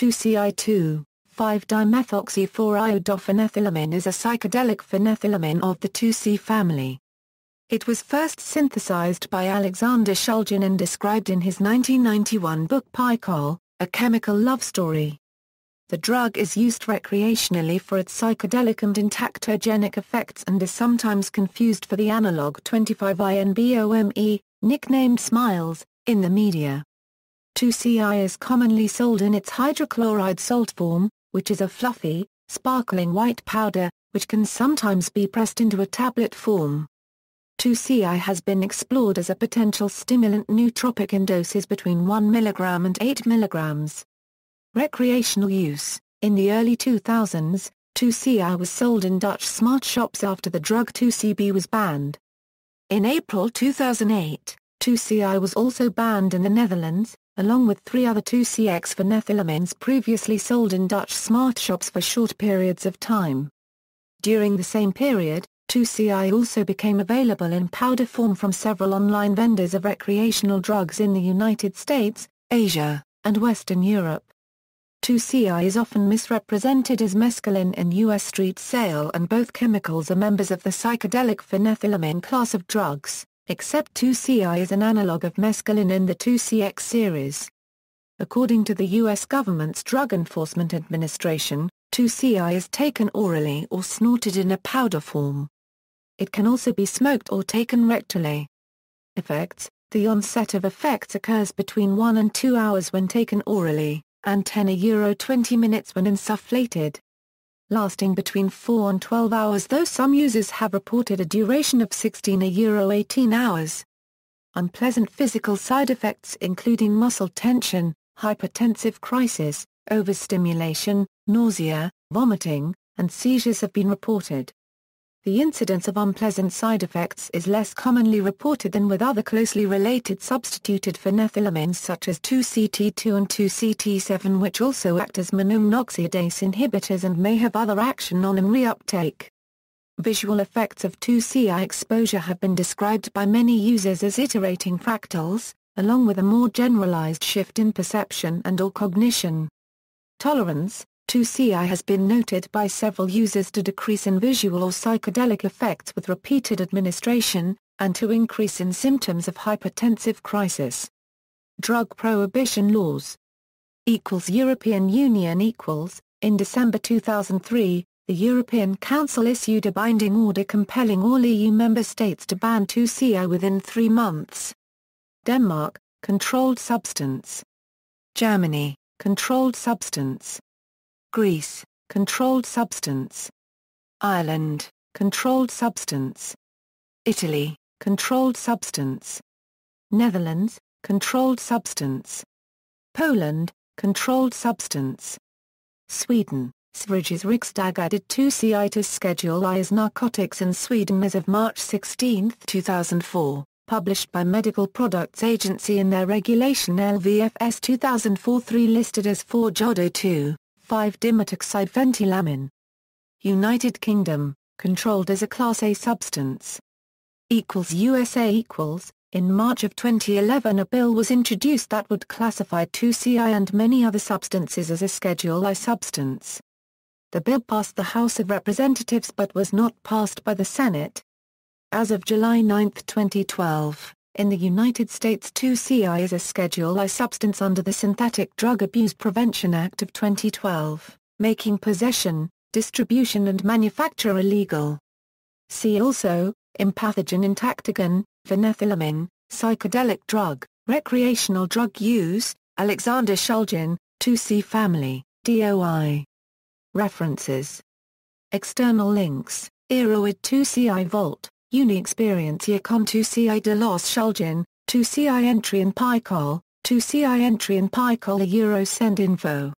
2Ci2, 5-dimethoxy-4-iodophenethylamine is a psychedelic phenethylamine of the 2C family. It was first synthesized by Alexander Shulgin and described in his 1991 book Pycol, A Chemical Love Story. The drug is used recreationally for its psychedelic and entactogenic effects and is sometimes confused for the analog 25-INBOME, nicknamed Smiles, in the media. 2CI is commonly sold in its hydrochloride salt form, which is a fluffy, sparkling white powder, which can sometimes be pressed into a tablet form. 2CI has been explored as a potential stimulant nootropic in doses between 1 mg and 8 mg. Recreational use In the early 2000s, 2CI was sold in Dutch smart shops after the drug 2CB was banned. In April 2008, 2CI was also banned in the Netherlands, along with three other 2CX phenethylamines previously sold in Dutch smart shops for short periods of time. During the same period, 2CI also became available in powder form from several online vendors of recreational drugs in the United States, Asia, and Western Europe. 2CI is often misrepresented as mescaline in U.S. street sale and both chemicals are members of the psychedelic phenethylamine class of drugs except 2CI is an analog of mescaline in the 2CX series. According to the U.S. government's Drug Enforcement Administration, 2CI is taken orally or snorted in a powder form. It can also be smoked or taken rectally. Effects The onset of effects occurs between 1 and 2 hours when taken orally, and 10 euro 20 minutes when insufflated lasting between 4 and 12 hours though some users have reported a duration of 16 year, Euro 18 hours. Unpleasant physical side effects including muscle tension, hypertensive crisis, overstimulation, nausea, vomiting, and seizures have been reported the incidence of unpleasant side effects is less commonly reported than with other closely related substituted phenethylamines such as 2CT2 and 2CT7 which also act as monoamine oxidase inhibitors and may have other action on AME reuptake. Visual effects of 2CI exposure have been described by many users as iterating fractals, along with a more generalized shift in perception and or cognition. Tolerance, 2CI has been noted by several users to decrease in visual or psychedelic effects with repeated administration, and to increase in symptoms of hypertensive crisis. Drug prohibition laws equals European Union equals, in December 2003, the European Council issued a binding order compelling all EU member states to ban 2CI within three months. Denmark, controlled substance. Germany, controlled substance. Greece, controlled substance. Ireland, controlled substance. Italy, controlled substance. Netherlands, controlled substance. Poland, controlled substance. Sweden, Sveriges Riksdag added 2 CI to Schedule I as narcotics in Sweden as of March 16, 2004, published by Medical Products Agency in their regulation LVFS 2004-3 listed as 4 JODO 2. 5 dimetoxide ventilamin. United Kingdom, controlled as a Class A substance. Equals USA equals, in March of 2011 a bill was introduced that would classify 2CI and many other substances as a Schedule I substance. The bill passed the House of Representatives but was not passed by the Senate. As of July 9, 2012, in the United States 2CI is a Schedule I substance under the Synthetic Drug Abuse Prevention Act of 2012, making possession, distribution and manufacture illegal. See also, Empathogen intactogen, phenethylamine, psychedelic drug, recreational drug use, Alexander Shulgin, 2C family, DOI. References. External links, Eroid 2CI Vault. Uni experience con 2CI de los Shulgin, 2CI entry in PyCol, 2CI entry in PyCol a send info.